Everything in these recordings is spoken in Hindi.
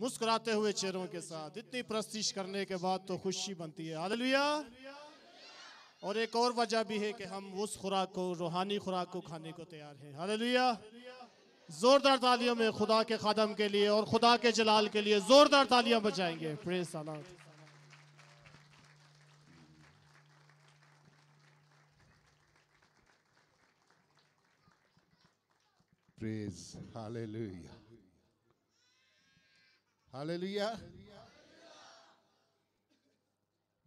मुस्कुराते हुए चेहरों के साथ इतनी प्रस्तिश करने के बाद तो खुशी बनती है हालेलुया और एक और वजह भी है कि हम उस खुराक को रूहानी खुराक को खाने को तैयार हैं लिया जोरदार तालियों में खुदा के कदम के लिए और खुदा के जलाल के लिए जोरदार तालियां बजाएंगे प्रेज हालेलुया हालेलुया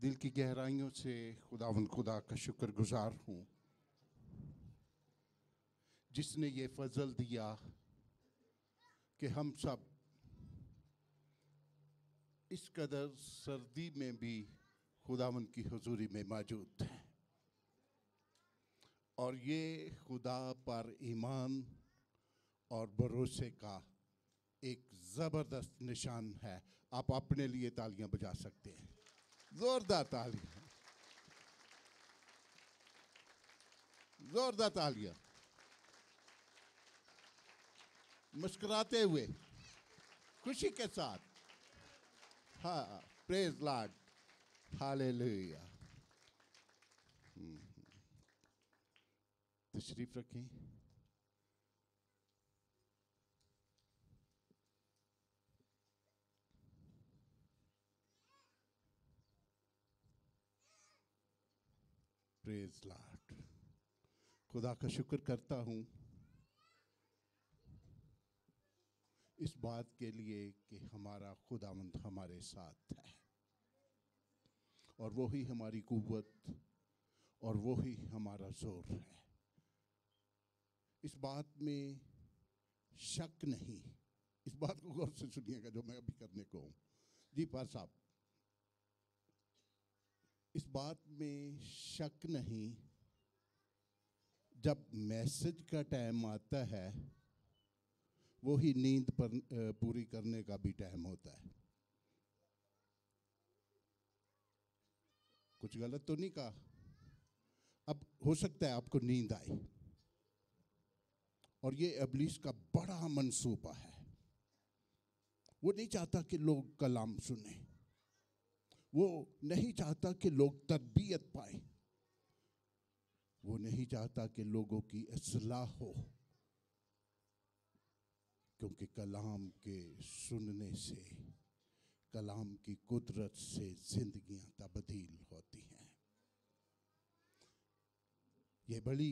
दिल की गहराइयों से खुदावन खुदा का शुक्र गुजार हूँ जिसने ये फजल दिया कि हम सब इस कदर सर्दी में भी खुदावन की हजूरी में मौजूद हैं और ये खुदा पर ईमान और भरोसे का एक ज़बरदस्त निशान है आप अपने लिए तालियां बजा सकते हैं ज़ोरदार तालियां ज़ोरदार तालियां मुस्कुराते हुए खुशी के साथ हा प्रेज हाले लुया तशरीफ रखें प्रेज लॉर्ड खुदा का शुक्र करता हूँ इस बात के लिए कि हमारा खुदावंद हमारे साथ है और वही हमारी कुवत और वही हमारा जोर है इस बात में शक नहीं इस बात को गौर से सुनिएगा जो मैं अभी करने को हूँ जी पार साहब इस बात में शक नहीं जब मैसेज का टाइम आता है वही नींद पर पूरी करने का भी टाइम होता है कुछ गलत तो नहीं कहा अब हो सकता है आपको नींद आई और ये अबलीस का बड़ा मनसूबा है वो नहीं चाहता कि लोग कलाम सुने वो नहीं चाहता कि लोग तरबियत पाए वो नहीं चाहता कि लोगों की असलाह हो क्योंकि कलाम के सुनने से कलाम की कुदरत से जिंदगियां तब्दील होती हैं ये बड़ी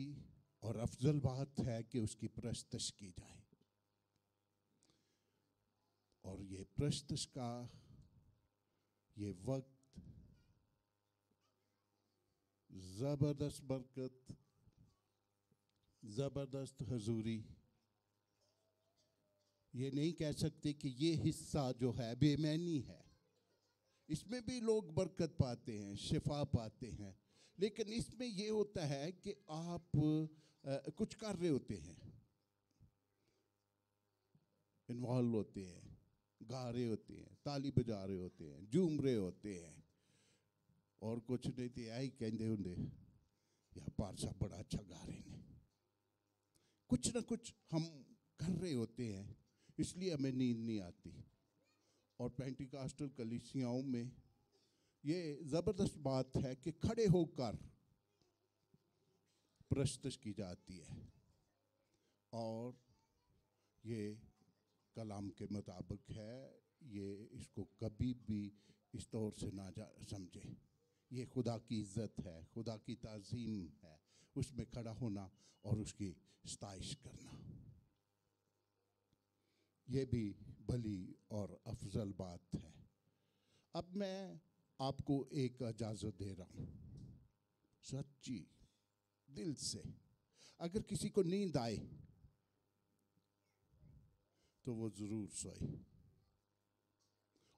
और अफजल बात है कि उसकी प्रस्तश की जाए और ये प्रस्तश का ये वक्त ज़बरदस्त बरकत ज़बरदस्त हजूरी ये नहीं कह सकते कि ये हिस्सा जो है बेमैनी है इसमें भी लोग बरकत पाते हैं शिफा पाते हैं लेकिन इसमें ये होता है कि आप आ, कुछ कर रहे होते हैं इन्वॉल्व होते हैं गा रहे होते हैं ताली बजा रहे होते हैं झूम रहे होते हैं और कुछ नहीं तो यही कहते होंगे यार पार साहब बड़ा अच्छा गा रहे हैं कुछ ना कुछ हम कर रहे होते हैं इसलिए हमें नींद नहीं आती और पेंटिकास्टल कलिसियाओं में ये ज़बरदस्त बात है कि खड़े होकर प्रस्तश की जाती है और ये कलाम के मुताबिक है ये इसको कभी भी इस तौर से ना जा समझें ये खुदा की इज्जत है खुदा की तज़ीम है उसमें खड़ा होना और उसकी स्ताइश करना ये भी भली और अफजल बात है अब मैं आपको एक इजाज़त दे रहा हूँ सच्ची दिल से अगर किसी को नींद आए तो वो ज़रूर सोए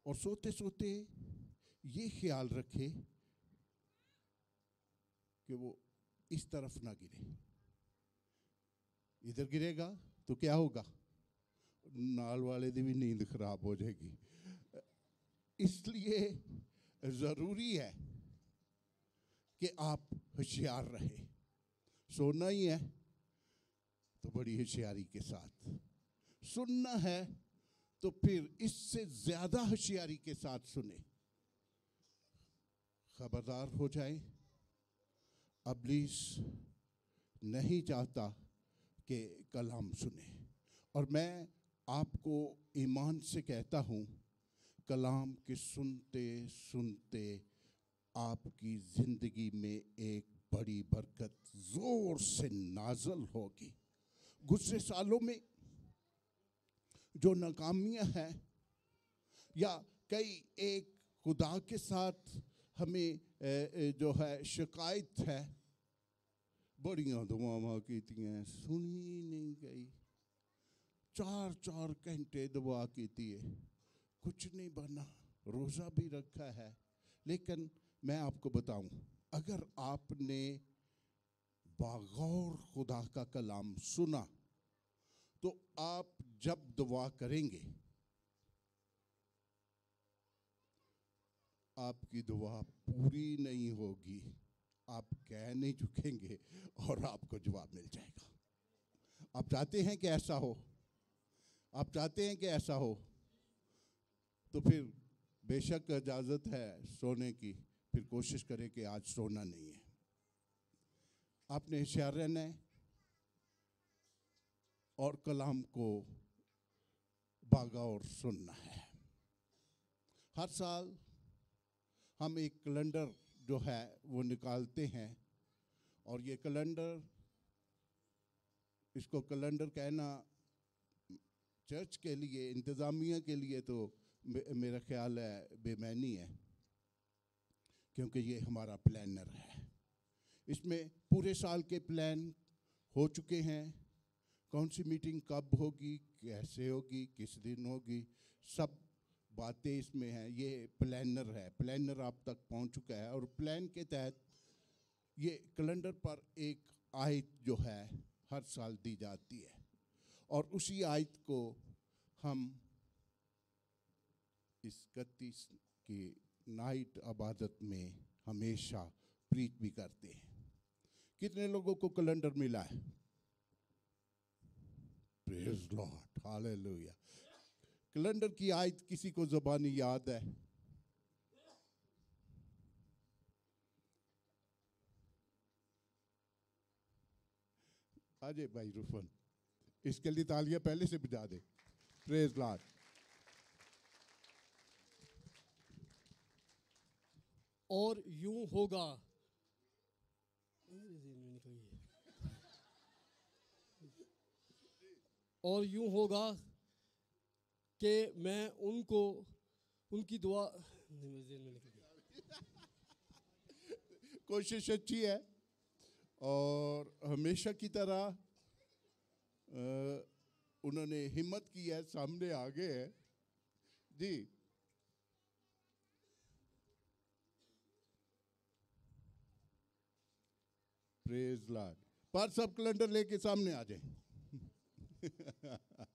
और सोते सोते ये ख्याल रखे कि वो इस तरफ ना गिरे इधर गिरेगा तो क्या होगा नाल वाले की भी नींद खराब हो जाएगी इसलिए ज़रूरी है कि आप होशियार रहे सोना ही है तो बड़ी होशियारी के साथ सुनना है तो फिर इससे ज़्यादा होशियारी के साथ सुने खबरदार हो जाए अबलीस नहीं चाहता कि कलाम सुने और मैं आपको ईमान से कहता हूँ कलाम के सुनते सुनते आपकी ज़िंदगी में एक बड़ी बरकत ज़ोर से नाजल होगी गुस्से सालों में जो नाकामियाँ हैं या कई एक खुदा के साथ हमें जो है शिकायत है बड़िया दुआव की सुनी नहीं गई चार चार घंटे दुआ की कुछ नहीं बना रोज़ा भी रखा है लेकिन मैं आपको बताऊं अगर आपने बागौर खुदा का कलाम सुना तो आप जब दुआ करेंगे आपकी दुआ पूरी नहीं होगी आप कह नहीं चुकेंगे और आपको जवाब मिल जाएगा आप चाहते हैं कि ऐसा हो आप चाहते हैं कि ऐसा हो तो फिर बेशक इजाज़त है सोने की फिर कोशिश करें कि आज सोना नहीं है आपने होशियार है और कलाम को बागा और सुनना है हर साल हम एक कैलेंडर जो है वो निकालते हैं और ये कैलेंडर इसको कैलेंडर कहना चर्च के लिए इंतज़ामिया के लिए तो मेरा ख्याल है बेमैनी है क्योंकि ये हमारा प्लानर है इसमें पूरे साल के प्लान हो चुके हैं कौन सी मीटिंग कब होगी कैसे होगी किस दिन होगी सब बातें इसमें हैं ये प्लानर है प्लानर आप तक पहुंच चुका है और प्लान के तहत ये कैलेंडर पर एक आयत जो है हर साल दी जाती है और उसी आयत को हम इस इकतीस की नाइट आबादत में हमेशा प्रीत भी करते हैं कितने लोगों को कैलेंडर मिला है लॉर्ड हालेलुया कैलेंडर की आयत किसी को जबानी याद है अजय भाई रुफन इसके लिए तालियां पहले से बजा दे प्रेज लाड और यूं होगा और यूं होगा कि मैं उनको उनकी दुआ कोशिश अच्छी है और हमेशा की तरह उन्होंने हिम्मत की है सामने आ गए हैं जी प्रेज लाड पर सब कैलेंडर लेके सामने आ जाए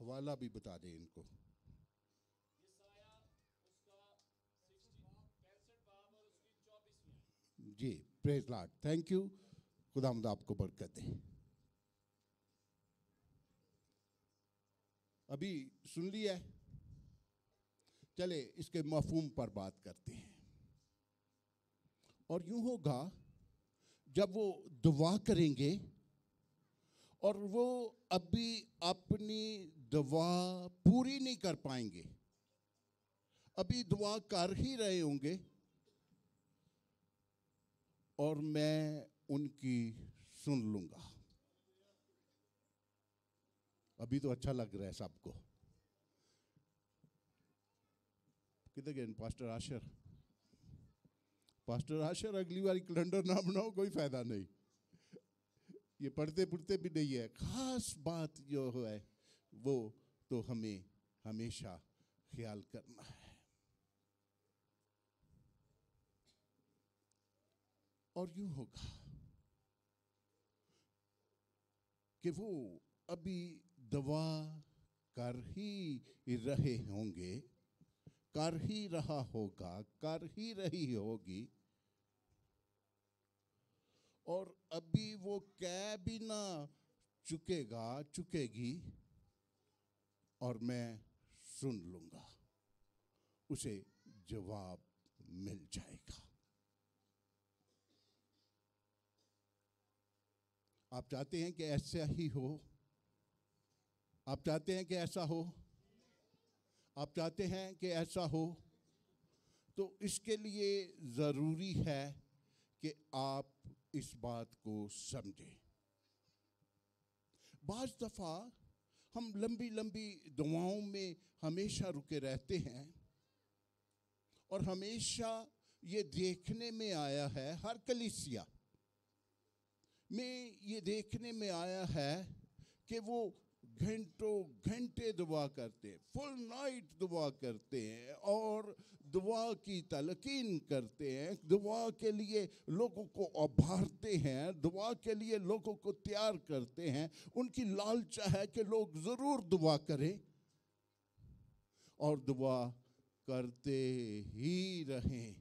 हवाला भी बता दें इनको जी प्रेज लाड थैंक यू खुदामद आपको बरकत दें अभी सुन लिया है चले इसके मफहूम पर बात करते हैं और यूं होगा जब वो दुआ करेंगे और वो अभी अपनी दुआ पूरी नहीं कर पाएंगे अभी दुआ कर ही रहे होंगे और मैं उनकी सुन लूंगा अभी तो अच्छा लग रहा है सबको किधर गए पास्टर आशर पास्टर आशर अगली बार कैलेंडर ना बनाओ कोई फायदा नहीं ये पढ़ते पढ़ते भी नहीं है खास बात जो है वो तो हमें हमेशा ख्याल करना है और यूं होगा कि वो अभी दवा कर ही रहे होंगे कर ही रहा होगा कर ही रही होगी और अभी वो कह भी ना चुकेगा चुकेगी और मैं सुन लूंगा उसे जवाब मिल जाएगा आप चाहते हैं कि ऐसा ही हो आप चाहते हैं कि ऐसा हो आप चाहते हैं कि ऐसा हो तो इसके लिए ज़रूरी है कि आप इस बात को समझें बाज़ दफ़ा हम लंबी लंबी दुआओं में हमेशा रुके रहते हैं और हमेशा ये देखने में आया है हर कलिसिया में ये देखने में आया है कि वो घंटों घंटे दुआ करते हैं फुल नाइट दुआ करते हैं और दुआ की तलकीन करते हैं दुआ के लिए लोगों को उभारते हैं दुआ के लिए लोगों को तैयार करते हैं उनकी लालचा है कि लोग ज़रूर दुआ करें और दुआ करते ही रहें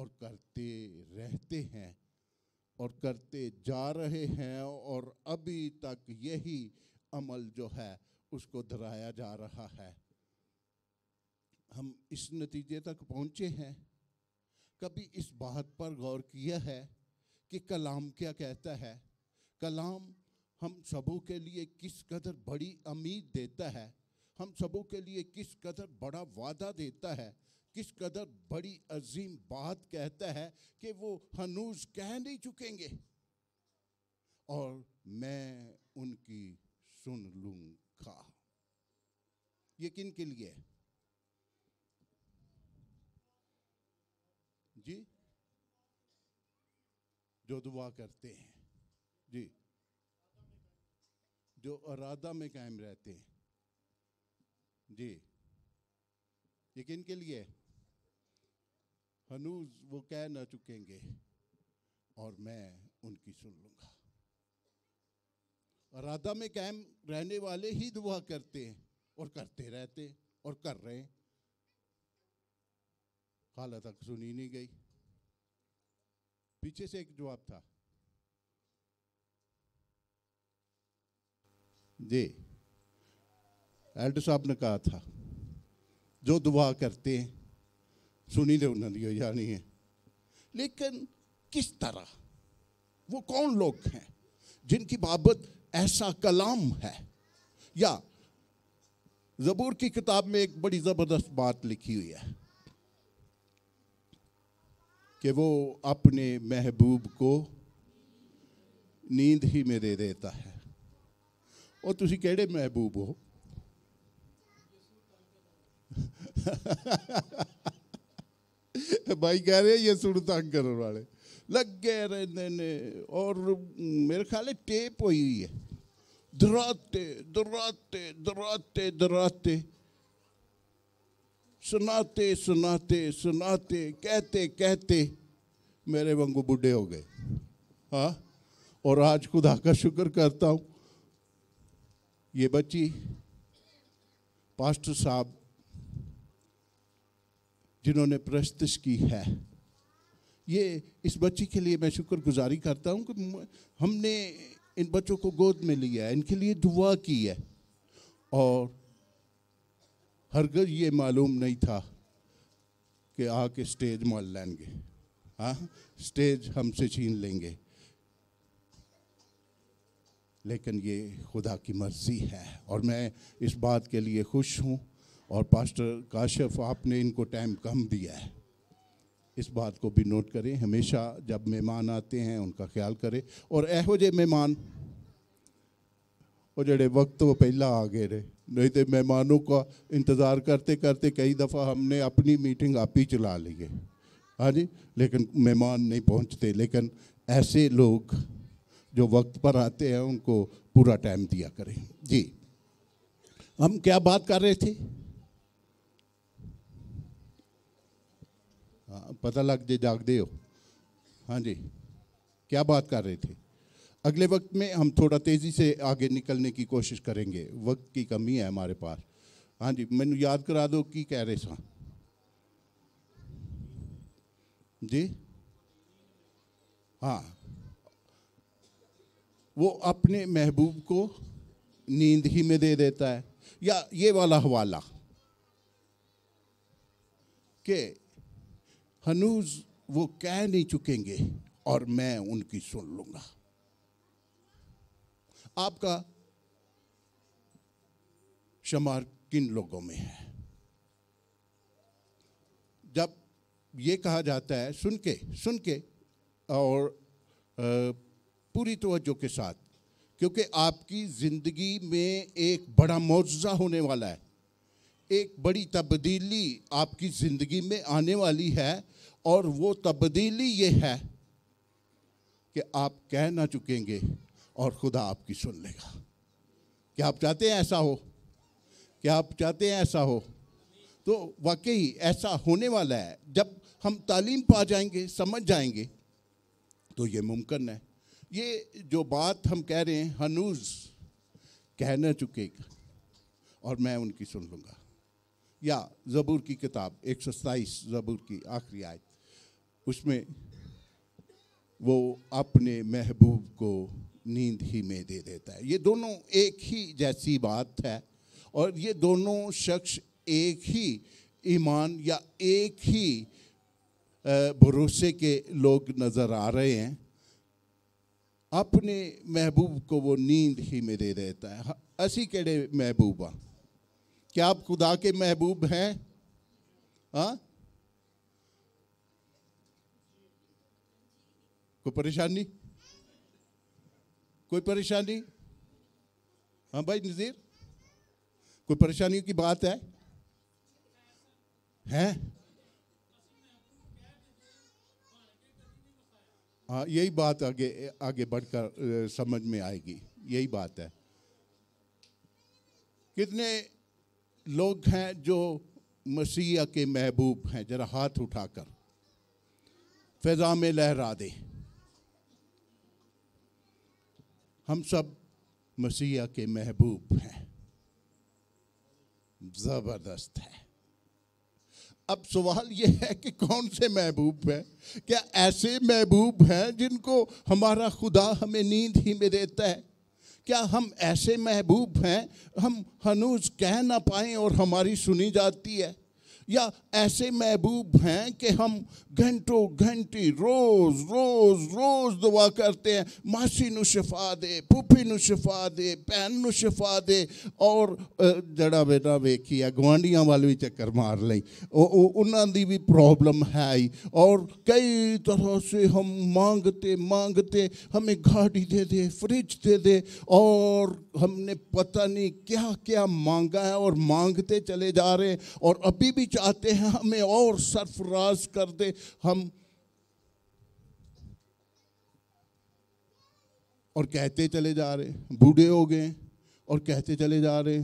और करते रहते हैं और करते जा रहे हैं और अभी तक यही अमल जो है उसको दराया जा रहा है हम इस नतीजे तक पहुंचे हैं कभी इस बात पर गौर किया है कि कलाम क्या कहता है कलाम हम सबों के लिए किस कदर बड़ी उम्मीद देता है हम सबों के लिए किस कदर बड़ा वादा देता है किस कदर बड़ी अजीम बात कहता है कि वो हनूज कह नहीं चुकेंगे और मैं उनकी सुन लूँगा ये किन के लिए है जी जो दुआ करते हैं जी जो अरादा में कायम रहते हैं जी ये किन के लिए हनूज वो कह ना चुकेंगे और मैं उनकी सुन लूंगा अरादा में कायम रहने वाले ही दुआ करते हैं और करते रहते और कर रहे हैं हालत तक सुनी नहीं गई पीछे से एक जवाब था जी एल्डर साहब ने कहा था जो दुआ करते हैं सुनी दे उन्होंने जानी है लेकिन किस तरह वो कौन लोग हैं जिनकी बाबत ऐसा कलाम है या जबूर की किताब में एक बड़ी ज़बरदस्त बात लिखी हुई है कि वो अपने महबूब को नींद ही में दे देता है और तुम कि महबूब हो भाई कह रहे ये सुन तंग करने वाले लगे रहते ने और मेरे ख्याल टेप हुई है दराते दराते दराते दराते, दराते। सुनाते सुनाते सुनाते कहते कहते मेरे वंगू बूढ़े हो गए हाँ और आज खुदा का शुक्र करता हूँ ये बच्ची पास्टर साहब जिन्होंने प्रस्तश की है ये इस बच्ची के लिए मैं शुक्रगुजारी करता हूँ कि हमने इन बच्चों को गोद में लिया है इनके लिए दुआ की है और हरगज ये मालूम नहीं था कि आके स्टेज मोल लेंगे हाँ स्टेज हमसे छीन लेंगे लेकिन ये खुदा की मर्ज़ी है और मैं इस बात के लिए खुश हूँ और पास्टर काशफ आपने इनको टाइम कम दिया है इस बात को भी नोट करें हमेशा जब मेहमान आते हैं उनका ख्याल करें और एहोजे मेहमान और जड़े वक्त वो पहला आ गए रहे नहीं तो मेहमानों का इंतज़ार करते करते कई दफ़ा हमने अपनी मीटिंग आप ही चला ली है हाँ जी लेकिन मेहमान नहीं पहुंचते लेकिन ऐसे लोग जो वक्त पर आते हैं उनको पूरा टाइम दिया करें जी हम क्या बात कर रहे थे हाँ पता लग जे जाग दे हो हाँ जी क्या बात कर रहे थे अगले वक्त में हम थोड़ा तेज़ी से आगे निकलने की कोशिश करेंगे वक्त की कमी है हमारे पास हाँ जी मैं याद करा दो की कह रहे सा जी हाँ वो अपने महबूब को नींद ही में दे देता है या ये वाला हवाला के हनूज वो कह नहीं चुकेंगे और मैं उनकी सुन लूँगा आपका शमार किन लोगों में है जब ये कहा जाता है सुन के सुन के और पूरी तवज्जो के साथ क्योंकि आपकी ज़िंदगी में एक बड़ा मुआवजा होने वाला है एक बड़ी तब्दीली आपकी ज़िंदगी में आने वाली है और वो तब्दीली ये है कि आप कह ना चुकेंगे और खुदा आपकी सुन लेगा क्या आप चाहते हैं ऐसा हो क्या आप चाहते हैं ऐसा हो तो वाकई ऐसा होने वाला है जब हम तालीम पा जाएंगे समझ जाएंगे तो ये मुमकिन है ये जो बात हम कह रहे हैं हनूज कह न चुकेगा और मैं उनकी सुन लूँगा या ज़बूर की किताब एक सौ सताईस ज़बूर की आखिरी आयत उसमें वो अपने महबूब को नींद ही में दे देता है ये दोनों एक ही जैसी बात है और ये दोनों शख्स एक ही ईमान या एक ही भरोसे के लोग नज़र आ रहे हैं अपने महबूब को वो नींद ही में दे देता है असी केड़े महबूब हाँ क्या आप खुदा के महबूब हैं हाँ कोई परेशानी कोई परेशानी हाँ भाई नज़ीर कोई परेशानियों की बात है हैं हाँ यही बात आगे आगे बढ़कर समझ में आएगी यही बात है कितने लोग हैं जो मसीह के महबूब हैं जरा हाथ उठाकर फैज़ा में लहरा दें हम सब मसीहा के महबूब हैं ज़बरदस्त है अब सवाल यह है कि कौन से महबूब हैं क्या ऐसे महबूब हैं जिनको हमारा खुदा हमें नींद ही में देता है क्या हम ऐसे महबूब हैं हम हनूज कह ना पाए और हमारी सुनी जाती है या ऐसे महबूब हैं कि हम घंटों घंटी रोज़ रोज़ रोज़ दुआ करते हैं मासी शफा दे पुफी शफा दे भैन शफा दे और जड़ा बेटा वेखी है गुआढ़ियों वाल भी चक्कर मार लें उन्होंने भी प्रॉब्लम है ही और कई तरह से हम मांगते मांगते हमें गाड़ी दे दे फ्रिज दे दे और हमने पता नहीं क्या क्या मांगा है और मांगते चले जा रहे हैं और अभी भी चाहते हैं हमें और सरफराज कर दे हम और कहते चले जा रहे बूढ़े हो गए और कहते चले जा रहे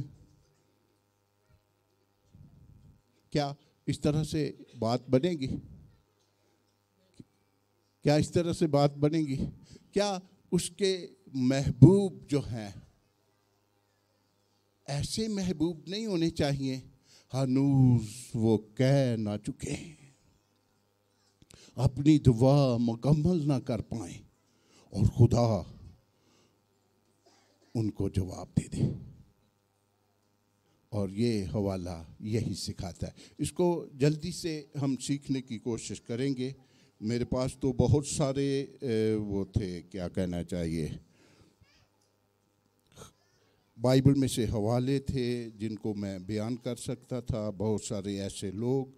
क्या इस तरह से बात बनेगी क्या इस तरह से बात बनेगी क्या उसके महबूब जो हैं ऐसे महबूब नहीं होने चाहिए हनूस वो कह ना चुके अपनी दुआ मुकम्मल ना कर पाए और खुदा उनको जवाब दे दे और ये हवाला यही सिखाता है इसको जल्दी से हम सीखने की कोशिश करेंगे मेरे पास तो बहुत सारे वो थे क्या कहना चाहिए बाइबल में से हवाले थे जिनको मैं बयान कर सकता था बहुत सारे ऐसे लोग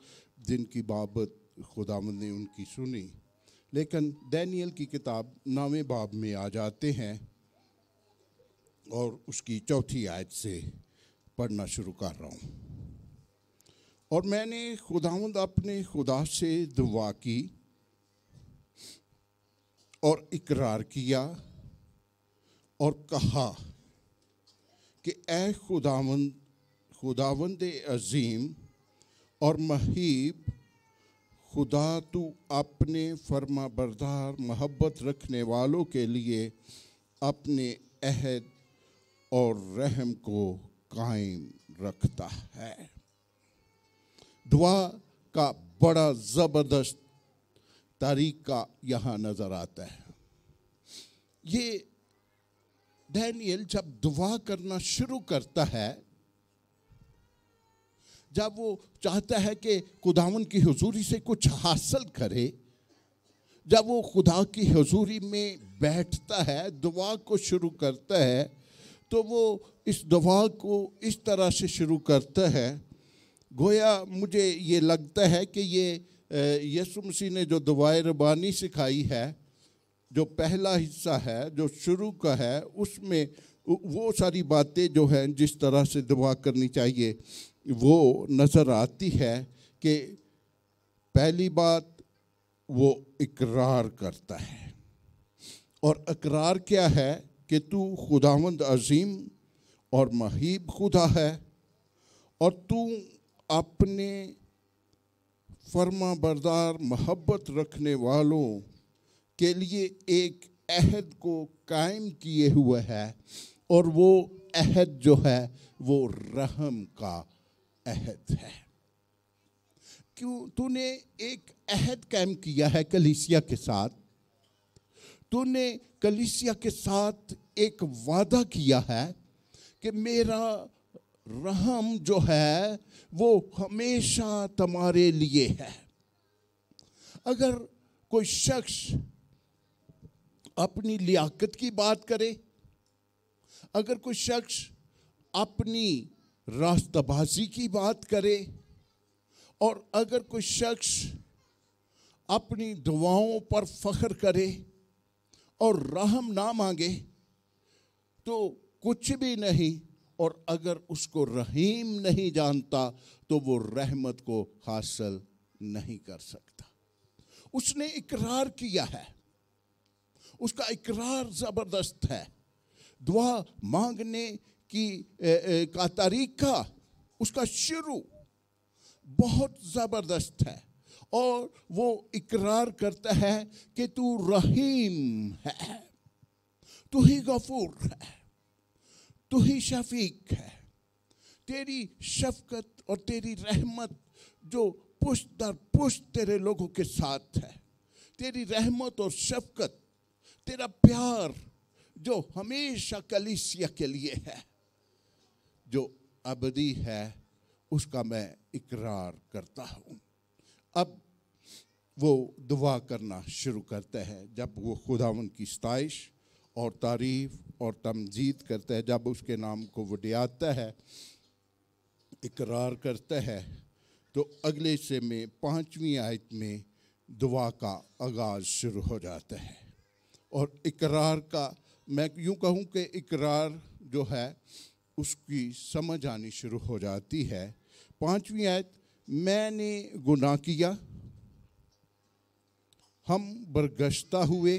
जिनकी बाबत खुदा ने उनकी सुनी लेकिन दैनियल की किताब नामे बाब में आ जाते हैं और उसकी चौथी आयत से पढ़ना शुरू कर रहा हूँ और मैंने खुदाउंद अपने खुदा से दुआ की और इकरार किया और कहा कि ए खुदावन खुदावंद अजीम और महीब खुदा तू अपने फर्मा बरदार मोहब्बत रखने वालों के लिए अपने अहद और रहम को कायम रखता है दुआ का बड़ा ज़बरदस्त तरीका यहाँ नज़र आता है ये डैनियल जब दुआ करना शुरू करता है जब वो चाहता है कि खुदावन की हजूरी से कुछ हासिल करे जब वो खुदा की हजूरी में बैठता है दुआ को शुरू करता है तो वो इस दुआ को इस तरह से शुरू करता है गोया मुझे ये लगता है कि ये यसु मसीह ने जो दुआ रबानी सिखाई है जो पहला हिस्सा है जो शुरू का है उसमें वो सारी बातें जो हैं जिस तरह से दुआ करनी चाहिए वो नज़र आती है कि पहली बात वो इकरार करता है और इकरार क्या है कि तू खुदावंद अजीम और महीब खुदा है और तू अपने फर्मा बरदार मोहब्बत रखने वालों के लिए एक अहद को कायम किए हुए है और वो अहद जो है वो रहम का अहद है क्यों तूने एक अहद कायम किया है कलिसिया के साथ तूने कलिसिया के साथ एक वादा किया है कि मेरा रहम जो है वो हमेशा तुम्हारे लिए है अगर कोई शख्स अपनी लियाकत की बात करे अगर कोई शख्स अपनी रास्तबाजी की बात करे और अगर कोई शख्स अपनी दुआओं पर फख्र करे और रहम ना मांगे तो कुछ भी नहीं और अगर उसको रहीम नहीं जानता तो वो रहमत को हासिल नहीं कर सकता उसने इकरार किया है उसका इकरार ज़बरदस्त है दुआ मांगने की ए, ए, का तरीका उसका शुरू बहुत ज़बरदस्त है और वो इकरार करता है कि तू रहीम है तू ही गफूर है तू ही शफीक है तेरी शफकत और तेरी रहमत जो पुश्त दर पुश्त तेरे लोगों के साथ है तेरी रहमत और शफकत તેરા પ્યાર જો હમેશા કલીસિયા કે લિયે હૈ જો અબદી હૈ ઉસકા મે ઇકરાર કરતા હું અબ વો દુઆ karna શુરુ કરતા હૈ જબ વો ખુદા ઉન કી સ્તાયશ ઓર તારીફ ઓર તમજીદ કરતા હૈ જબ ઉસકે નામ કો વડયાતા હૈ ઇકરાર કરતા હૈ તો અગલે સે મે પાંચમી આયત મે દુઆ કા આગાસ શુરુ હો જાતા હૈ और इकरार का मैं यूँ कहूँ कि इकरार जो है उसकी समझ आनी शुरू हो जाती है पांचवी आयत मैंने गुनाह किया हम बरगश्ता हुए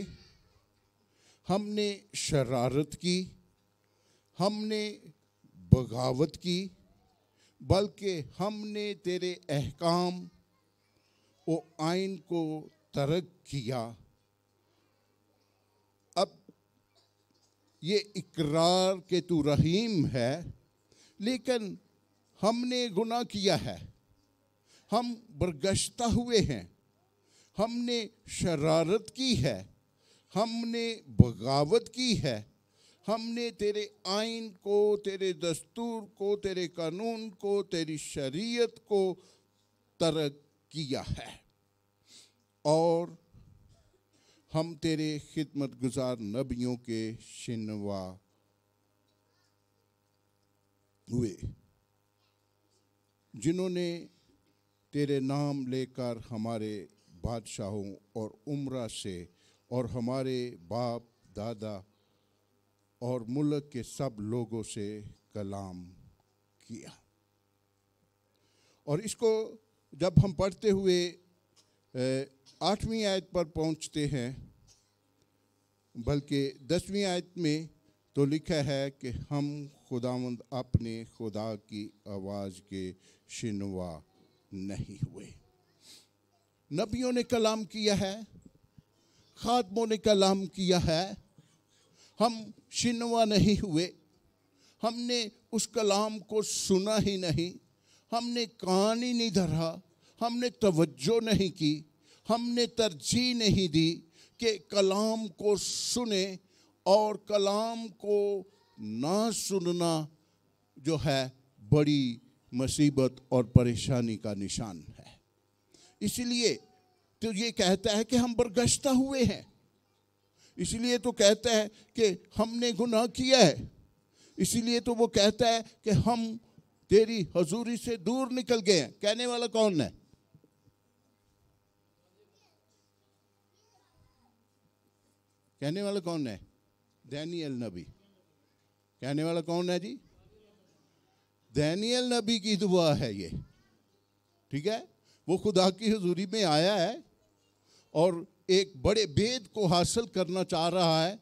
हमने शरारत की हमने बगावत की बल्कि हमने तेरे अहकाम व आइन को तरक किया ये इकरार के तू रहीम है लेकिन हमने गुनाह किया है हम बरगश्ता हुए हैं हमने शरारत की है हमने बगावत की है हमने तेरे आइन को तेरे दस्तूर को तेरे कानून को तेरी शरीयत को तरक किया है और हम तेरे खिदमत गुजार नबियों के शिनवा हुए जिन्होंने तेरे नाम लेकर हमारे बादशाहों और उम्र से और हमारे बाप दादा और मुल्क के सब लोगों से कलाम किया और इसको जब हम पढ़ते हुए आठवीं आयत पर पहुंचते हैं बल्कि दसवीं आयत में तो लिखा है कि हम खुदावंद अपने खुदा की आवाज़ के शिनवा नहीं हुए नबियों ने कलाम किया है खात्मों ने कलाम किया है हम शिनवा नहीं हुए हमने उस कलाम को सुना ही नहीं हमने कान ही नहीं धरा हमने तवज्जो नहीं की हमने तरजीह नहीं दी कि कलाम को सुने और कलाम को ना सुनना जो है बड़ी मुसीबत और परेशानी का निशान है इसलिए तो ये कहता है कि हम बरगश्ता हुए हैं इसलिए तो कहता है कि हमने गुनाह किया है इसलिए तो वो कहता है कि हम तेरी हजूरी से दूर निकल गए हैं कहने वाला कौन है कहने वाला कौन है दैनियल नबी कहने वाला कौन है जी दैनियल नबी की दुआ है ये ठीक है वो खुदा की हजूरी में आया है और एक बड़े भेद को हासिल करना चाह रहा है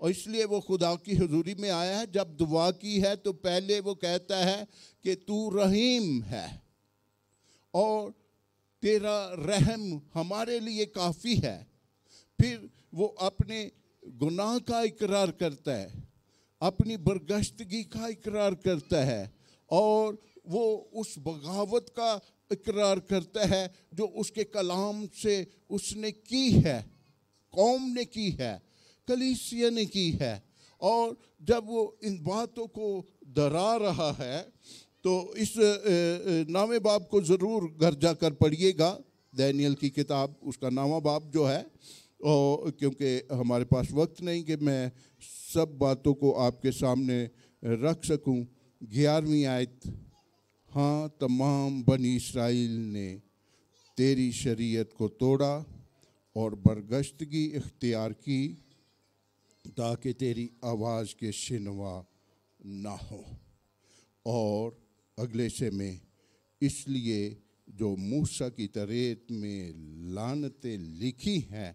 और इसलिए वो खुदा की हजूरी में आया है जब दुआ की है तो पहले वो कहता है कि तू रहीम है और तेरा रहम हमारे लिए काफ़ी है फिर वो अपने गुनाह का इकरार करता है अपनी बर्गश्तगी का इकरार करता है और वो उस बगावत का इकरार करता है जो उसके कलाम से उसने की है कौम ने की है कलीसिया ने की है और जब वो इन बातों को दरा रहा है तो इस नामे बाब को ज़रूर घर जाकर पढ़िएगा दैनियल की किताब उसका नामा बाब जो है और क्योंकि हमारे पास वक्त नहीं कि मैं सब बातों को आपके सामने रख सकूं ग्यारहवीं आयत हाँ तमाम बनी इसराइल ने तेरी शरीयत को तोड़ा और बरगश्तगी इख्तियार की ताकि तेरी आवाज़ के शिनवा ना हो और अगले से में इसलिए जो मूसा की तरेत में लानतें लिखी हैं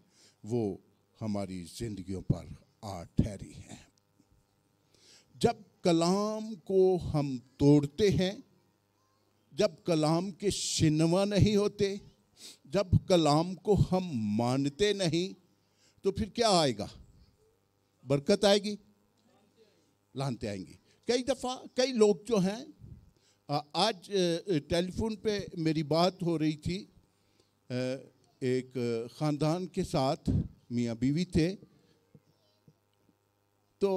वो हमारी जिंदगियों पर आ ठहरी हैं जब कलाम को हम तोड़ते हैं जब कलाम के शिनवा नहीं होते जब कलाम को हम मानते नहीं तो फिर क्या आएगा बरकत आएगी लानते आएंगी कई दफ़ा कई लोग जो हैं आज टेलीफोन पे मेरी बात हो रही थी एक ख़ानदान के साथ मियाँ बीवी थे तो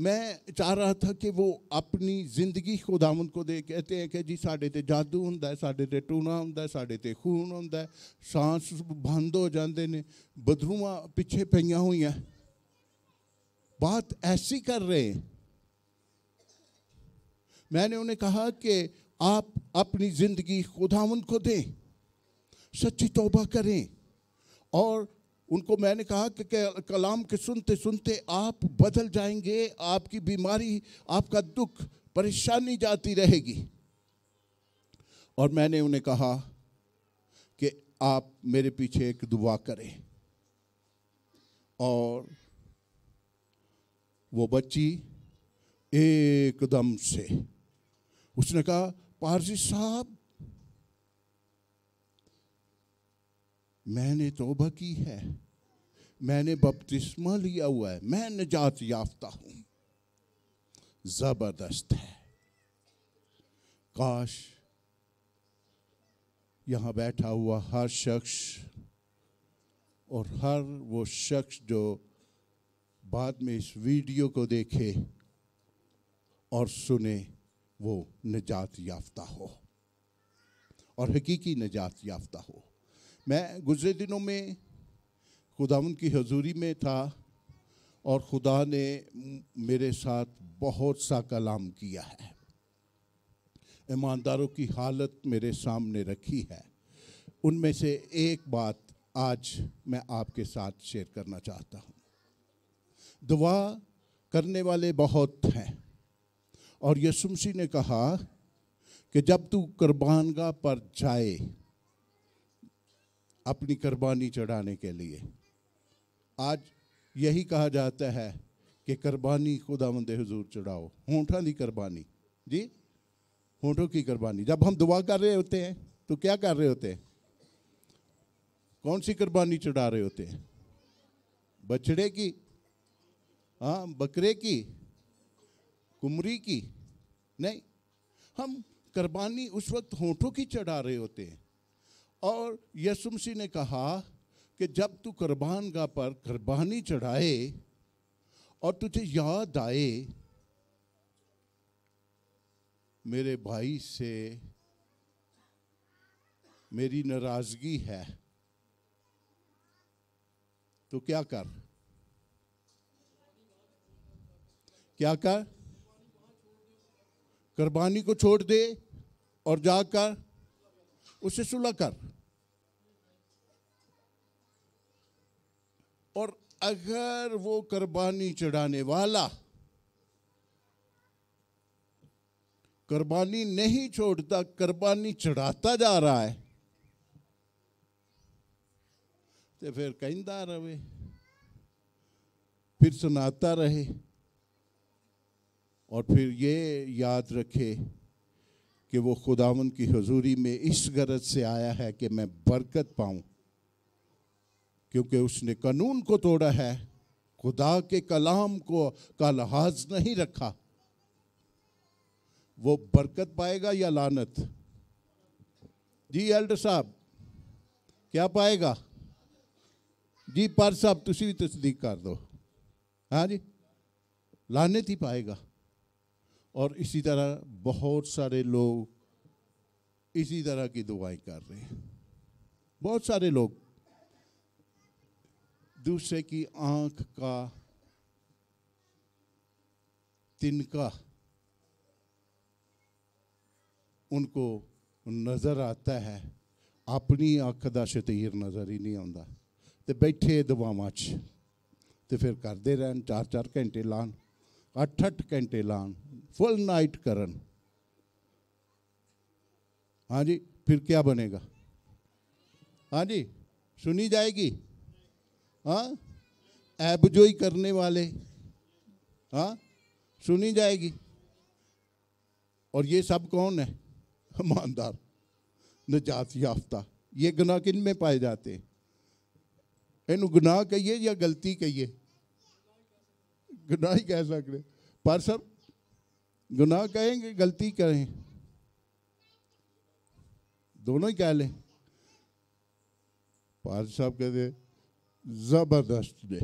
मैं चाह रहा था कि वो अपनी ज़िंदगी खुदावन को दे कहते हैं कि जी साढ़े तो जादू हों ਸਾਡੇ तो टूना हों ਸਾਡੇ तो खून हों सांस बंद हो जाते हैं ਬਦਰੂਆਂ पिछे ਪਈਆਂ हैं बात ऐसी कर रहे हैं मैंने उन्हें कहा कि आप अपनी ज़िंदगी खुदावन को दें सच्ची तोबा करें और उनको मैंने कहा कि कलाम के सुनते सुनते आप बदल जाएंगे आपकी बीमारी आपका दुख परेशानी जाती रहेगी और मैंने उन्हें कहा कि आप मेरे पीछे एक दुआ करें और वो बच्ची एकदम से उसने कहा पारसी साहब मैंने तोबा की है मैंने बपतिस्मा लिया हुआ है मैं निजात याफ्ता हूँ ज़बरदस्त है काश यहाँ बैठा हुआ हर शख्स और हर वो शख्स जो बाद में इस वीडियो को देखे और सुने वो निजात याफ्ता हो और हकीकी निजात याफ्ता हो मैं गुजरे दिनों में खुदावन की हजूरी में था और खुदा ने मेरे साथ बहुत सा कलाम किया है ईमानदारों की हालत मेरे सामने रखी है उनमें से एक बात आज मैं आपके साथ शेयर करना चाहता हूँ दुआ करने वाले बहुत हैं और यसुमसी ने कहा कि जब तू कुरबानगा पर जाए अपनी कुर्बानी चढ़ाने के लिए आज यही कहा जाता है कि कुर्बानी खुदा मंदे हजूर चढ़ाओ होंठों की कुर्बानी जी होंठों की कुर्बानी जब हम दुआ कर रहे होते हैं तो क्या कर रहे होते हैं कौन सी कुर्बानी चढ़ा रहे होते हैं बछड़े की हाँ बकरे की कुमरी की नहीं हम कुर्बानी उस वक्त होंठों की चढ़ा रहे होते हैं और यसुमसी ने कहा कि जब तू कुरबान गाह पर कुरबानी चढ़ाए और तुझे याद आए मेरे भाई से मेरी नाराज़गी है तो क्या कर क्या कर कुर्बानी को छोड़ दे और जाकर उसे सुलह कर और अगर वो कुर्बानी चढ़ाने वाला कुर्बानी नहीं छोड़ता कुर्बानी चढ़ाता जा रहा है तो फिर कहता रहे फिर सुनाता रहे और फिर ये याद रखे कि वो खुदावन की हजूरी में इस गरज से आया है कि मैं बरकत पाऊं क्योंकि उसने कानून को तोड़ा है खुदा के कलाम को का लिहाज नहीं रखा वो बरकत पाएगा या लानत जी एल्डर साहब क्या पाएगा जी पार साहब तुम भी तस्दीक कर दो हाँ जी लानत ही पाएगा और इसी तरह बहुत सारे लोग इसी तरह की दुआएं कर रहे हैं बहुत सारे लोग दूसरे की आंख का तिनका उनको नज़र आता है अपनी अख का शतीर नज़र ही नहीं आता तो बैठे दवावां तो फिर करते रहन चार चार घंटे लान अठ अठ घंटे लान फुल नाइट करन हाँ जी फिर क्या बनेगा हाँ जी सुनी जाएगी हाँ ऐबजोई करने वाले हाँ सुनी जाएगी और ये सब कौन है ईमानदार निजात याफ्ता ये गुनाह किन में पाए जाते हैं इन गुनाह कहिए या गलती कहिए गुनाह ही कह सकते पर सब गुनाह कहेंगे गलती कहें दोनों ही कह लें पार साहब कहते ज़बरदस्त दे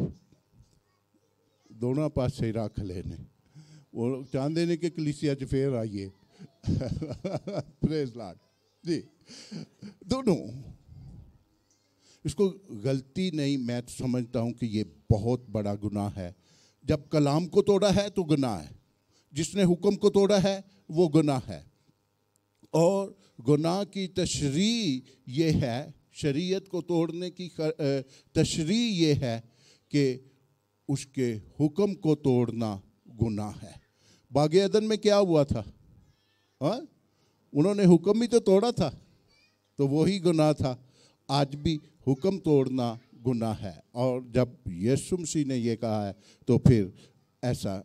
दोनों पासे रख लेने और चाहते ने कि कलिसिया च फिर आइए प्रेज लाड जी दोनों इसको गलती नहीं मैं तो समझता हूँ कि ये बहुत बड़ा गुनाह है जब कलाम को तोड़ा है तो गुनाह है जिसने हुक्म को तोड़ा है वो गुनाह है और गुनाह की तशरी ये है शरीयत को तोड़ने की तशरी ये है कि उसके हुक्म को तोड़ना गुनाह है बाग अदन में क्या हुआ था आ? हाँ? उन्होंने हुक्म ही तो तोड़ा था तो वही गुनाह था आज भी हुक्म तोड़ना गुनाह है और जब यसु मसीह ने यह कहा है तो फिर ऐसा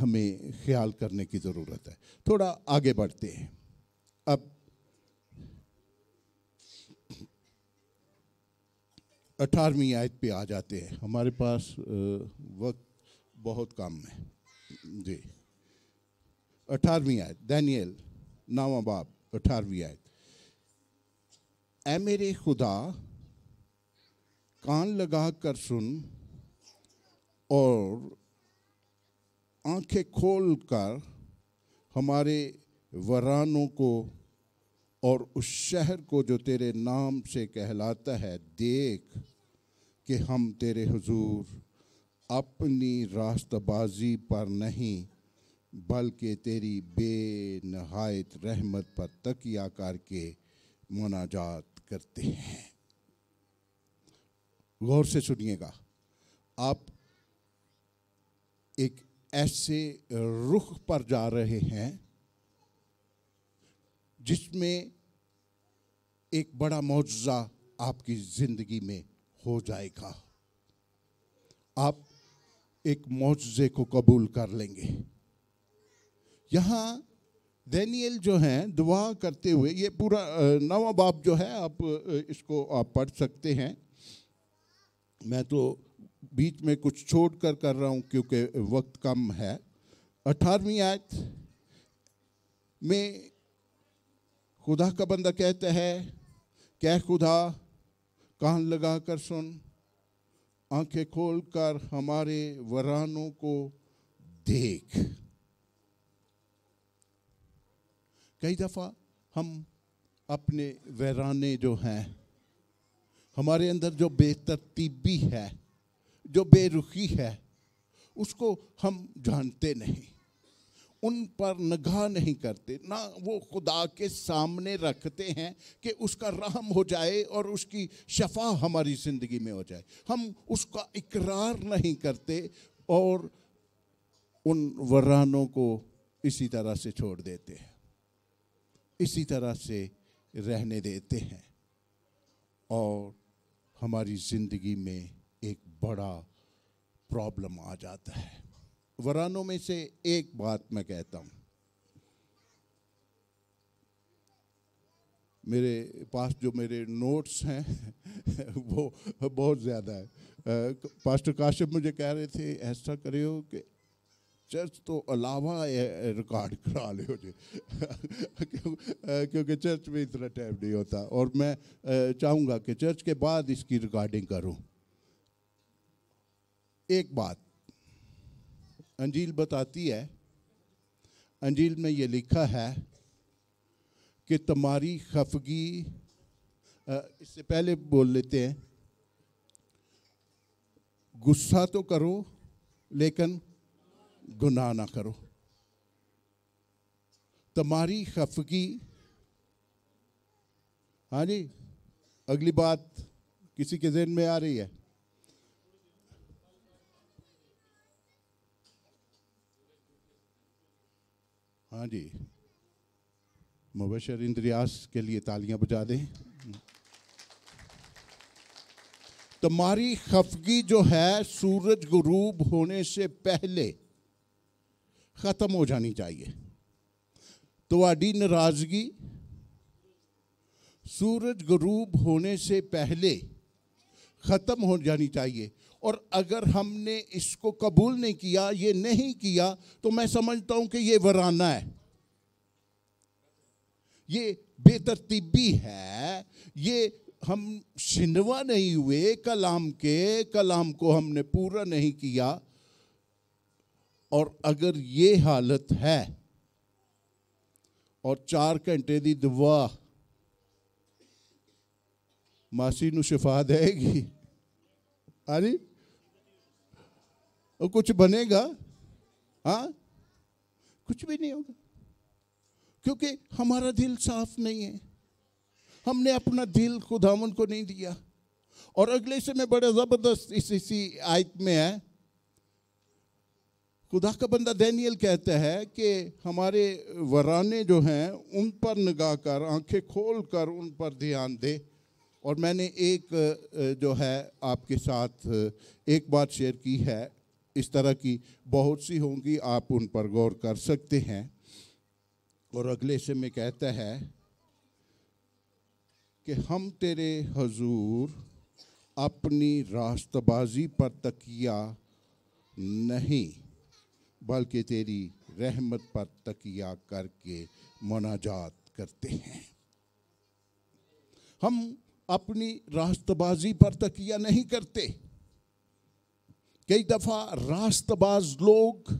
हमें ख्याल करने की ज़रूरत है थोड़ा आगे बढ़ते हैं अब अठारहवीं आयत पे आ जाते हैं हमारे पास वक्त बहुत कम है जी अठारहवीं आयत दैनियल नावा अठारहवीं आयत ए मेरे खुदा कान लगा कर सुन और आंखें खोल कर हमारे वरानों को और उस शहर को जो तेरे नाम से कहलाता है देख कि हम तेरे हुजूर अपनी रास्तबाजी पर नहीं बल्कि तेरी बेनहायत रहमत पर तकिया करके मुनाजात करते हैं गौर से सुनिएगा आप एक ऐसे रुख पर जा रहे हैं जिसमें एक बड़ा मुआवजा आपकी ज़िंदगी में हो जाएगा आप एक मुआवजे को कबूल कर लेंगे यहाँ दैनियल जो हैं दुआ करते हुए ये पूरा नवा बाप जो है आप इसको आप पढ़ सकते हैं मैं तो बीच में कुछ छोड़ कर कर रहा हूँ क्योंकि वक्त कम है अठारहवीं आयत में खुदा का बंदा कहता है कह खुदा कान लगा कर सुन आंखें खोल कर हमारे वरानों को देख कई दफ़ा हम अपने वैराने जो हैं हमारे अंदर जो बेतरतीबी है जो बेरुखी है उसको हम जानते नहीं उन पर नगाह नहीं करते ना वो खुदा के सामने रखते हैं कि उसका रहम हो जाए और उसकी शफा हमारी ज़िंदगी में हो जाए हम उसका इकरार नहीं करते और उन वरानों को इसी तरह से छोड़ देते हैं इसी तरह से रहने देते हैं और हमारी ज़िंदगी में एक बड़ा प्रॉब्लम आ जाता है वरानों में से एक बात मैं कहता हूं मेरे पास जो मेरे नोट्स हैं वो बहुत ज़्यादा है पास्टर काश्यप मुझे कह रहे थे ऐसा करियो कि चर्च तो अलावा रिकॉर्ड करा लो जी क्योंकि चर्च में इतना टाइम नहीं होता और मैं चाहूंगा कि चर्च के बाद इसकी रिकॉर्डिंग करूं एक बात अंजील बताती है अंजील में ये लिखा है कि तुम्हारी खफगी इससे पहले बोल लेते हैं गुस्सा तो करो लेकिन गुनाह ना करो तुम्हारी खफगी हाँ जी अगली बात किसी के जहन में आ रही है हाँ जी मुबशर इंद्रियास के लिए तालियां बजा दें तुम्हारी खफगी जो है सूरज गुरूब होने से पहले ख़त्म हो जानी चाहिए ਤੁਹਾਡੀ नाराजगी सूरज गुरूब होने से पहले खत्म हो जानी चाहिए और अगर हमने इसको कबूल नहीं किया ये नहीं किया तो मैं समझता हूं कि ये वराना है ये बेतरतीबी है ये हम शिनवा नहीं हुए कलाम के कलाम को हमने पूरा नहीं किया और अगर ये हालत है और चार घंटे की दुआ मासी शिफा देगी अरे हाँ और कुछ बनेगा हा कुछ भी नहीं होगा क्योंकि हमारा दिल साफ नहीं है हमने अपना दिल खुदावन को नहीं दिया और अगले से में बड़ा ज़बरदस्त इस इसी आयत में है खुदा का बंदा दैनियल कहता है कि हमारे वराने जो हैं उन पर नगा कर आंखें खोल कर उन पर ध्यान दे और मैंने एक जो है आपके साथ एक बात शेयर की है इस तरह की बहुत सी होंगी आप उन पर गौर कर सकते हैं और अगले से में कहता है कि हम तेरे हजूर अपनी रास्तबाजी पर तकिया नहीं बल्कि तेरी रहमत पर तकिया करके मुनाजात करते हैं हम अपनी रास्तबाजी पर तकिया नहीं करते कई दफा रास्तबाज लोग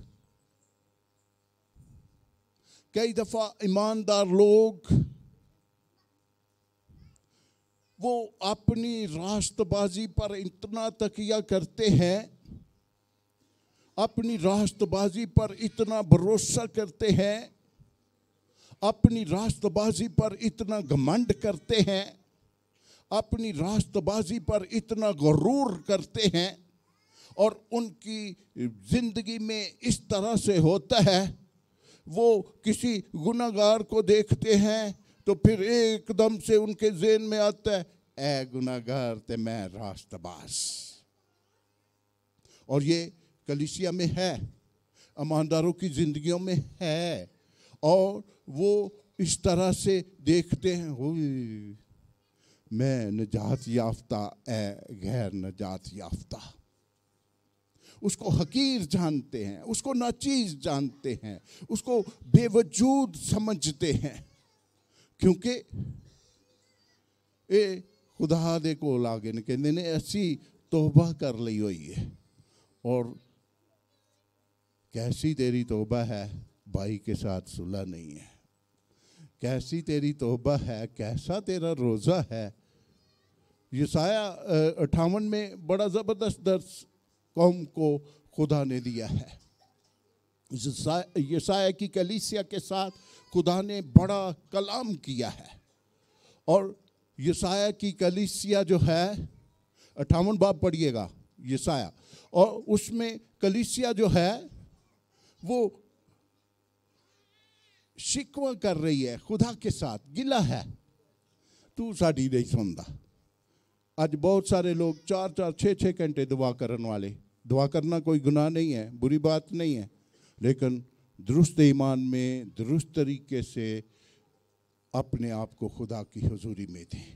कई दफा ईमानदार लोग वो अपनी रास्तबाजी पर इतना तकिया करते हैं अपनी रास्तबाजी पर इतना भरोसा करते हैं अपनी रास्तबाजी पर इतना घमंड करते हैं अपनी रास्तबाजी पर इतना गरूर करते हैं और उनकी जिंदगी में इस तरह से होता है वो किसी गुनागार को देखते हैं तो फिर एकदम से उनके जेन में आता है ए गुनागार ते मैं रास्तबास और ये कलिसिया में है ईमानदारों की जिंदगियों में है और वो इस तरह से देखते हैं हो मैं नजात याफ्ता ए गैर नजात याफ्ता उसको हकीर जानते हैं उसको नाचीज जानते हैं उसको बेवजूद समझते हैं क्योंकि ये खुदा दे को लागे न कहते ने ऐसी तोबा कर ली हुई है और कैसी तेरी तोबा है भाई के साथ सुलह नहीं है कैसी तेरी तोबा है कैसा तेरा रोज़ा है यसाया अठावन में बड़ा ज़बरदस्त दर्श कौम को खुदा ने दिया है यसाया की कलीसिया के साथ खुदा ने बड़ा कलाम किया है और यसाया की कलीसिया जो है अठावन बाप पढ़िएगा यसाया और उसमें कलीसिया जो है वो शिकवा कर रही है खुदा के साथ गिला है तू साड़ी नहीं सुनता आज बहुत सारे लोग चार चार छः छः घंटे दुआ करने वाले दुआ करना कोई गुनाह नहीं है बुरी बात नहीं है लेकिन दुरुस्त ईमान में दुरुस्त तरीके से अपने आप को खुदा की हजूरी में दें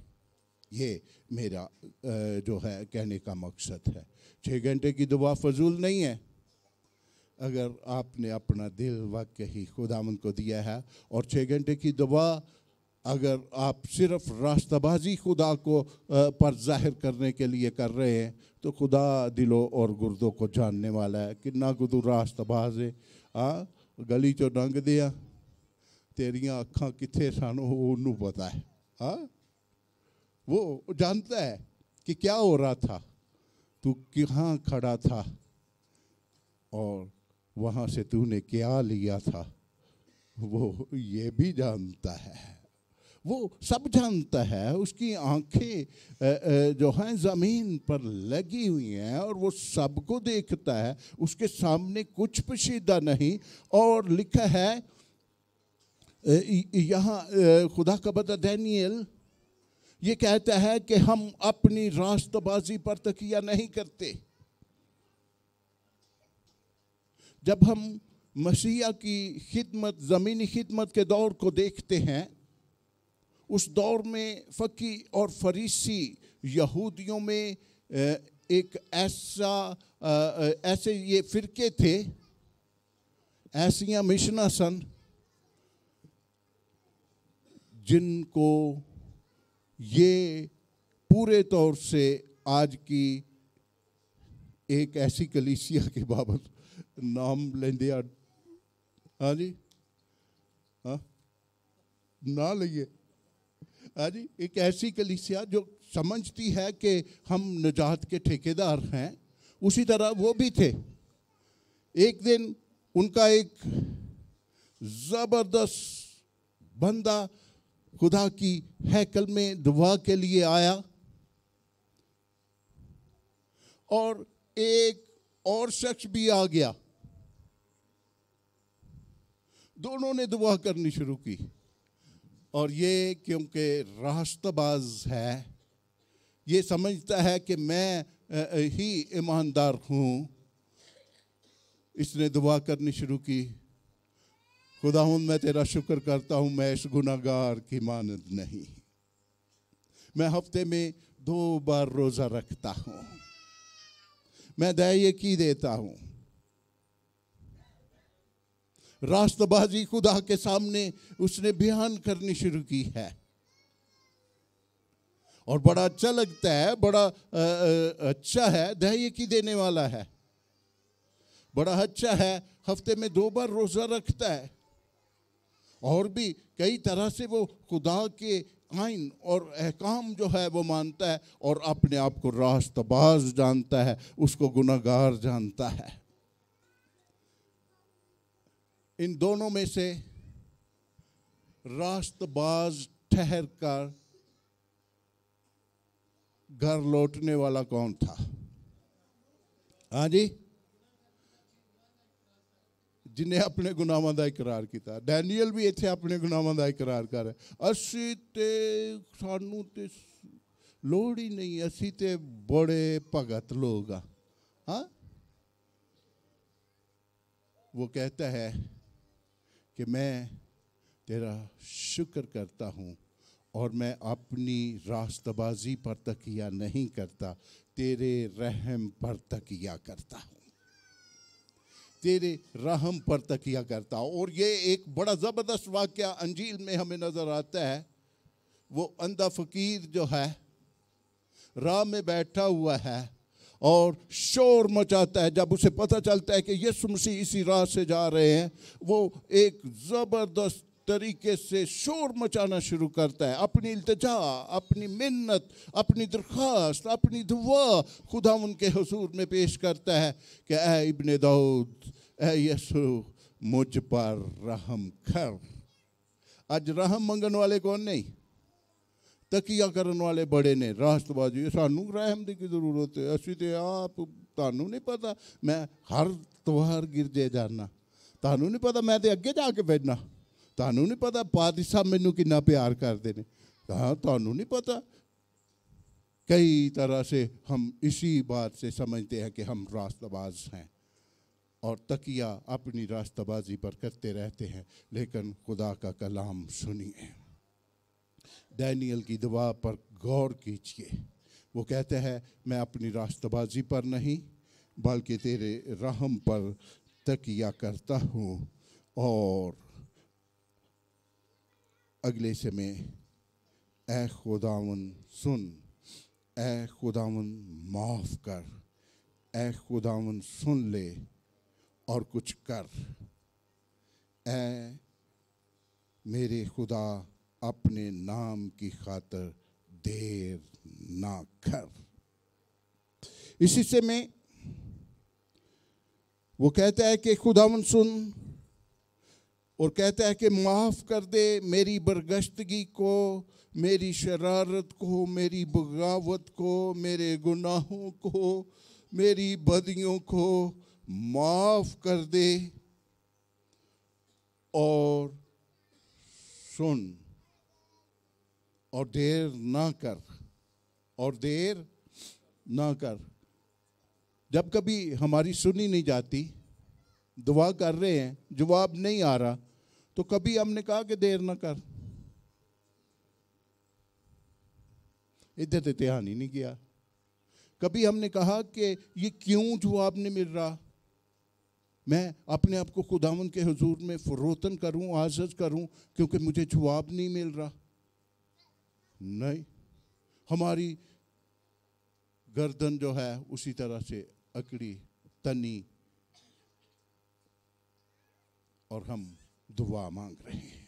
ये मेरा जो है कहने का मकसद है छः घंटे की दुआ फजूल नहीं है अगर आपने अपना दिल वाक्य ही खुदा को दिया है और छः घंटे की दुआ अगर आप सिर्फ रास्ताबाजी खुदा को पर जाहिर करने के लिए कर रहे हैं तो खुदा दिलों और गुर्दों को जानने वाला है कि ना गुदू रास्ताबाज है आ गली चो डंग दिया तेरिया अखा कितने सन पता है आ वो जानता है कि क्या हो रहा था तू कहाँ खड़ा था और वहाँ से तूने क्या लिया था वो ये भी जानता है वो सब जानता है उसकी आंखें जो हैं ज़मीन पर लगी हुई हैं और वो सबको देखता है उसके सामने कुछ पशीदा नहीं और लिखा है यहाँ खुदा का बता डैनियल ये कहता है कि हम अपनी रास्तबाजी पर तकिया नहीं करते जब हम मसीहा की खिदमत ज़मीनी खिदमत के दौर को देखते हैं उस दौर में फ़की और फरीसी यहूदियों में एक ऐसा ऐसे ये फ़िरके थे ऐसिया मिशना सन जिनको ये पूरे तौर से आज की एक ऐसी कलीसिया के बाबत नाम लेंदे हाँ जी हाँ ना लीए हाँ जी एक ऐसी कलिसिया जो समझती है कि हम निजात के ठेकेदार हैं उसी तरह वो भी थे एक दिन उनका एक ज़बरदस्त बंदा खुदा की हैकल में दुआ के लिए आया और एक और शख्स भी आ गया दोनों ने दुआ करनी शुरू की और ये क्योंकि रास्तबाज है ये समझता है कि मैं ही ईमानदार हूँ इसने दुआ करनी शुरू की खुदा हूँ मैं तेरा शुक्र करता हूँ मैं इस गुनागार की मानद नहीं मैं हफ्ते में दो बार रोज़ा रखता हूँ मैं दया की देता हूँ रास्तबाजी खुदा के सामने उसने बयान करनी शुरू की है और बड़ा अच्छा लगता है बड़ा अच्छा है की देने वाला है बड़ा अच्छा है हफ्ते में दो बार रोज़ा रखता है और भी कई तरह से वो खुदा के आइन और अहकाम जो है वो मानता है और अपने आप को रास्तबाज जानता है उसको गुनागार जानता है इन दोनों में से रास्तबाज ठहर कर घर लौटने वाला कौन था हाँ जी जिन्हें अपने गुनाहों का इकरार किया डैनियल भी इतने अपने गुनाहों का इकरार कर रहे असी तो सानू तो लोड़ ही नहीं असी तो बड़े भगत लोग हाँ वो कहता है कि मैं तेरा शुक्र करता हूँ और मैं अपनी रास्तबाजी पर तकिया नहीं करता तेरे रहम पर तकिया करता हूँ तेरे रहम पर तकिया करता हूँ और ये एक बड़ा ज़बरदस्त वाक्य अंजील में हमें नज़र आता है वो अंधा फकीर जो है राह में बैठा हुआ है और शोर मचाता है जब उसे पता चलता है कि यीशु मसीह इसी राह से जा रहे हैं वो एक ज़बरदस्त तरीके से शोर मचाना शुरू करता है अपनी इल्तजा अपनी मिन्नत अपनी दरख्वास्त अपनी दुआ खुदा उनके हसूर में पेश करता है कि ए इबन दाऊद ए यसु मुझ पर रहम कर आज रहम मंगन वाले कौन नहीं तकिया करने वाले बड़े ने राष्ट्रवाद सू रहम की जरूरत है असी तो आप तू नहीं पता मैं हर त्यौहार गिरजे जाना तहू नहीं पता मैं तो अगे जा के बैठना तहू नहीं पता पातशाह मैनू कि प्यार करते हैं हाँ तू पता कई तरह से हम इसी बात से समझते हैं कि हम राष्ट्रवाज हैं और तकिया अपनी राष्ट्रबाजी पर करते रहते हैं लेकिन खुदा का कलाम सुनिए डैनियल की दुआ पर गौर कीजिए वो कहते हैं मैं अपनी रास्तबाजी पर नहीं बल्कि तेरे रहम पर तकिया करता हूँ और अगले समय ए खुदावन सुन ए खुदावन माफ़ कर ए खुदावन सुन ले और कुछ कर ए मेरे खुदा अपने नाम की खातर देर ना कर इस हिस्से में वो कहता है कि खुदावन सुन और कहता है कि माफ़ कर दे मेरी बरगश्तगी को मेरी शरारत को मेरी बगावत को मेरे गुनाहों को मेरी बदियों को माफ़ कर दे और सुन और देर ना कर और देर ना कर जब कभी हमारी सुनी नहीं जाती दुआ कर रहे हैं जवाब नहीं आ रहा तो कभी हमने कहा कि देर ना कर इधर तो ध्यान ही नहीं किया कभी हमने कहा कि ये क्यों जवाब नहीं मिल रहा मैं अपने आप को खुदावन के हजूर में फरोतन करूं आजज करूं क्योंकि मुझे जवाब नहीं मिल रहा नहीं हमारी गर्दन जो है उसी तरह से अकड़ी तनी और हम दुआ मांग रहे हैं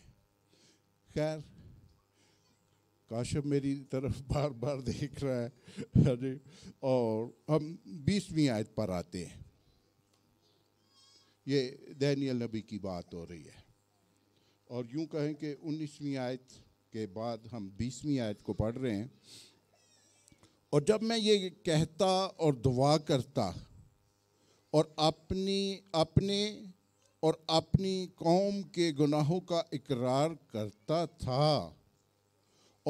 खैर काशफ मेरी तरफ बार बार देख रहा है अरे और हम बीसवीं आयत पर आते हैं ये दैनियल नबी की बात हो रही है और यूं कहें कि उन्नीसवीं आयत के बाद हम बीसवीं आयत को पढ़ रहे हैं और जब मैं ये कहता और दुआ करता और अपनी अपने और अपनी कौम के गुनाहों का इकरार करता था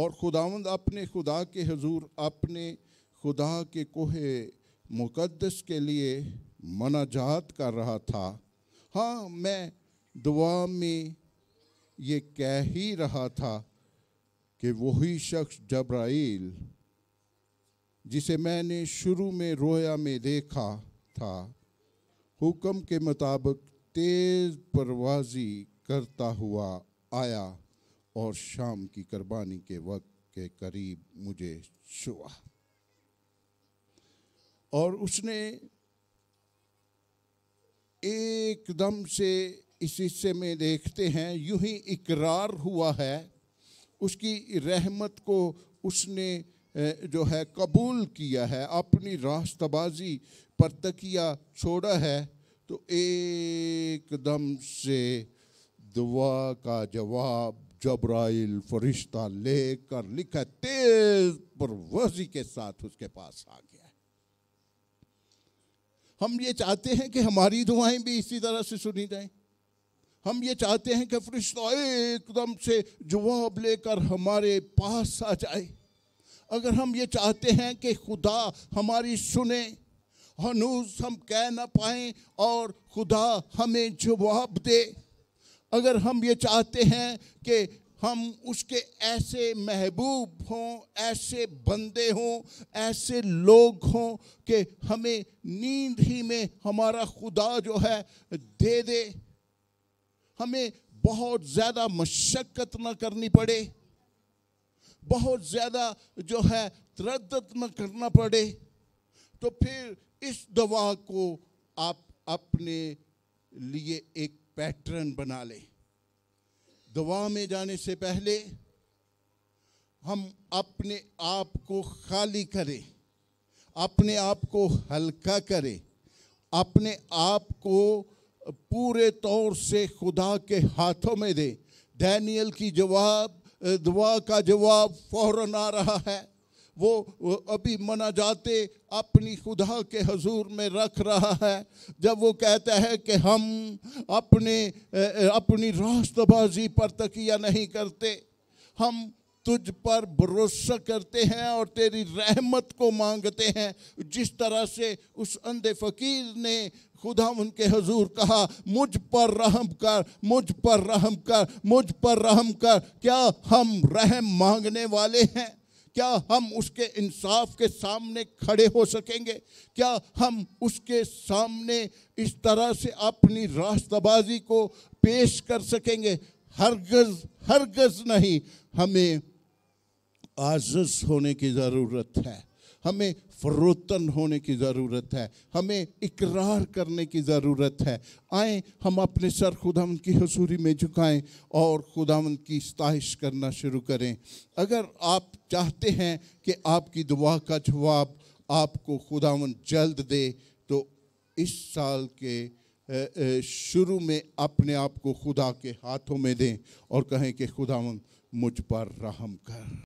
और खुदावंद अपने खुदा के हजूर अपने खुदा के कोहे मुकद्दस के लिए मनाजात कर रहा था हाँ मैं दुआ में ये कह ही रहा था कि वही शख्स जब्राइल जिसे मैंने शुरू में रोया में देखा था हुक्म के मुताबिक तेज़ परवाजी करता हुआ आया और शाम की कुर्बानी के वक्त के करीब मुझे छुआ और उसने एकदम से इस हिस्से में देखते हैं यूं ही इकरार हुआ है उसकी रहमत को उसने जो है कबूल किया है अपनी रास्तबाजी पर तकिया छोड़ा है तो एकदम से दुआ का जवाब जब्राइल फरिश्ता लेकर लिखा तेज परवजी के साथ उसके पास आ गया हम ये चाहते हैं कि हमारी दुआएं भी इसी तरह से सुनी जाएं हम ये चाहते हैं कि फरिश्ता एकदम से जवाब लेकर हमारे पास आ जाए अगर हम ये चाहते हैं कि खुदा हमारी सुने हनूज हम कह ना पाए और खुदा हमें जवाब दे अगर हम ये चाहते हैं कि हम उसके ऐसे महबूब हों ऐसे बंदे हों ऐसे लोग हों कि हमें नींद ही में हमारा खुदा जो है दे दे हमें बहुत ज़्यादा मशक्क़त ना करनी पड़े बहुत ज़्यादा जो है तरदत न करना पड़े तो फिर इस दवा को आप अपने लिए एक पैटर्न बना लें दवा में जाने से पहले हम अपने आप को खाली करें अपने आप को हल्का करें अपने आप को पूरे तौर से खुदा के हाथों में दे डैनियल की जवाब दुआ का जवाब फौरन आ रहा है वो अभी मना जाते अपनी खुदा के हजूर में रख रहा है जब वो कहता है कि हम अपने अपनी रास्तबाजी पर तकिया नहीं करते हम तुझ पर भरोसा करते हैं और तेरी रहमत को मांगते हैं जिस तरह से उस अंधे फकीर ने खुदा उनके हजूर कहा मुझ पर रहम कर मुझ पर रहम कर मुझ पर रहम कर क्या हम रहम मांगने वाले हैं क्या हम उसके इंसाफ के सामने खड़े हो सकेंगे क्या हम उसके सामने इस तरह से अपनी रास्तबाजी को पेश कर सकेंगे हरगज हरगज नहीं हमें आजस होने की ज़रूरत है हमें फरोतन होने की ज़रूरत है हमें इकरार करने की ज़रूरत है आए हम अपने सर खुदावन की हसूरी में झुकाएं और खुदावन की स्ताइश करना शुरू करें अगर आप चाहते हैं कि आपकी दुआ का जवाब आपको खुदावन जल्द दे तो इस साल के शुरू में अपने आप को खुदा के हाथों में दें और कहें कि खुदावन मुझ पर रहम कर